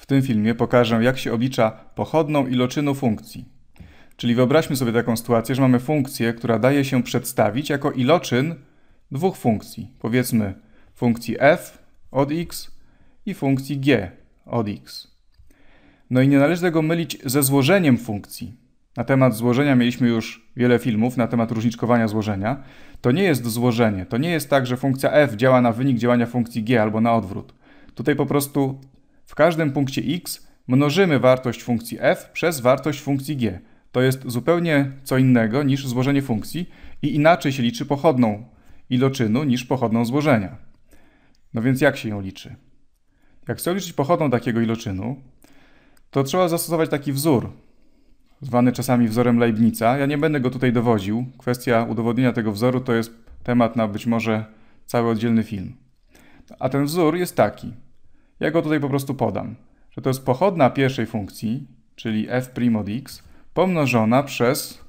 W tym filmie pokażę, jak się oblicza pochodną iloczynu funkcji. Czyli wyobraźmy sobie taką sytuację, że mamy funkcję, która daje się przedstawić jako iloczyn dwóch funkcji. Powiedzmy funkcji f od x i funkcji g od x. No i nie należy tego mylić ze złożeniem funkcji. Na temat złożenia mieliśmy już wiele filmów, na temat różniczkowania złożenia. To nie jest złożenie. To nie jest tak, że funkcja f działa na wynik działania funkcji g albo na odwrót. Tutaj po prostu w każdym punkcie x mnożymy wartość funkcji f przez wartość funkcji g. To jest zupełnie co innego niż złożenie funkcji i inaczej się liczy pochodną iloczynu niż pochodną złożenia. No więc jak się ją liczy? Jak chcę liczyć pochodną takiego iloczynu, to trzeba zastosować taki wzór, zwany czasami wzorem Leibnica. Ja nie będę go tutaj dowodził. Kwestia udowodnienia tego wzoru to jest temat na być może cały oddzielny film. A ten wzór jest taki. Ja go tutaj po prostu podam, że to jest pochodna pierwszej funkcji, czyli f' od x, pomnożona przez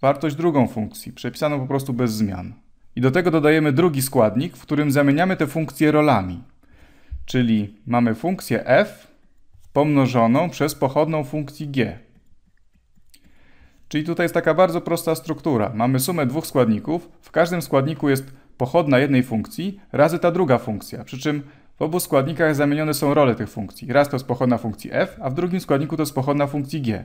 wartość drugą funkcji, przepisaną po prostu bez zmian. I do tego dodajemy drugi składnik, w którym zamieniamy te funkcje rolami. Czyli mamy funkcję f pomnożoną przez pochodną funkcji g. Czyli tutaj jest taka bardzo prosta struktura. Mamy sumę dwóch składników, w każdym składniku jest pochodna jednej funkcji razy ta druga funkcja, przy czym w obu składnikach zamienione są role tych funkcji. Raz to jest pochodna funkcji f, a w drugim składniku to jest pochodna funkcji g.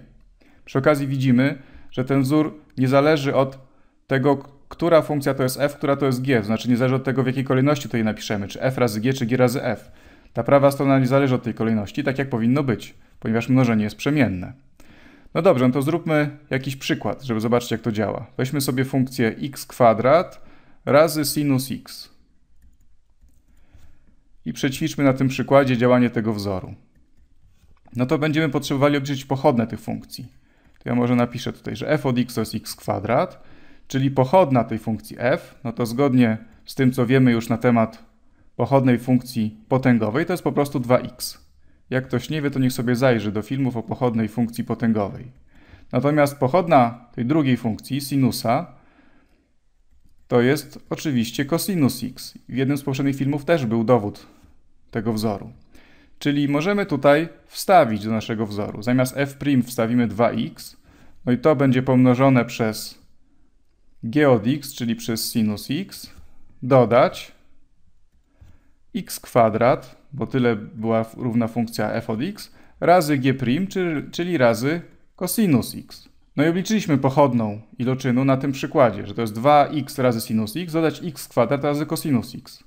Przy okazji widzimy, że ten wzór nie zależy od tego, która funkcja to jest f, która to jest g, to znaczy nie zależy od tego, w jakiej kolejności to je napiszemy, czy f razy g, czy g razy f. Ta prawa strona nie zależy od tej kolejności, tak jak powinno być, ponieważ mnożenie jest przemienne. No dobrze, no to zróbmy jakiś przykład, żeby zobaczyć, jak to działa. Weźmy sobie funkcję x kwadrat razy sinus x i przećwiczmy na tym przykładzie działanie tego wzoru. No to będziemy potrzebowali obliczyć pochodne tych funkcji. To ja może napiszę tutaj, że f od x to jest x kwadrat, czyli pochodna tej funkcji f, no to zgodnie z tym, co wiemy już na temat pochodnej funkcji potęgowej, to jest po prostu 2x. Jak ktoś nie wie, to niech sobie zajrzy do filmów o pochodnej funkcji potęgowej. Natomiast pochodna tej drugiej funkcji, sinusa, to jest oczywiście cosinus x. W jednym z poprzednich filmów też był dowód tego wzoru. Czyli możemy tutaj wstawić do naszego wzoru. Zamiast f' wstawimy 2x, no i to będzie pomnożone przez g od x, czyli przez sinus x, dodać x kwadrat, bo tyle była równa funkcja f od x, razy g', czyli razy cosinus x. No i obliczyliśmy pochodną iloczynu na tym przykładzie, że to jest 2x razy sinus x dodać x kwadrat razy cosinus x.